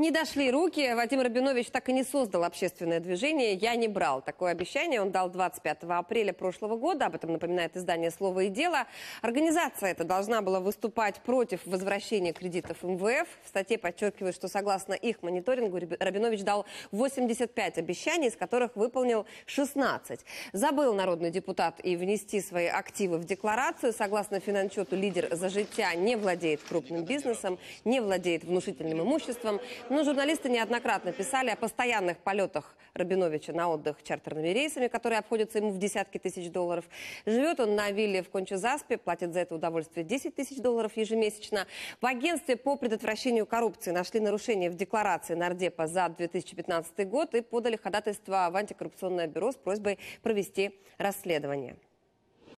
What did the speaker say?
Не дошли руки. Вадим Рабинович так и не создал общественное движение «Я не брал». Такое обещание он дал 25 апреля прошлого года. Об этом напоминает издание «Слово и дело». Организация эта должна была выступать против возвращения кредитов МВФ. В статье подчеркивают, что согласно их мониторингу Рабинович дал 85 обещаний, из которых выполнил 16. Забыл народный депутат и внести свои активы в декларацию. Согласно финансчету, лидер за життя не владеет крупным бизнесом, не владеет внушительным имуществом. Но ну, журналисты неоднократно писали о постоянных полетах Рабиновича на отдых чартерными рейсами, которые обходятся ему в десятки тысяч долларов. Живет он на вилле в Кончезаспе, платит за это удовольствие 10 тысяч долларов ежемесячно. В агентстве по предотвращению коррупции нашли нарушение в декларации Нардепа за 2015 год и подали ходатайство в антикоррупционное бюро с просьбой провести расследование.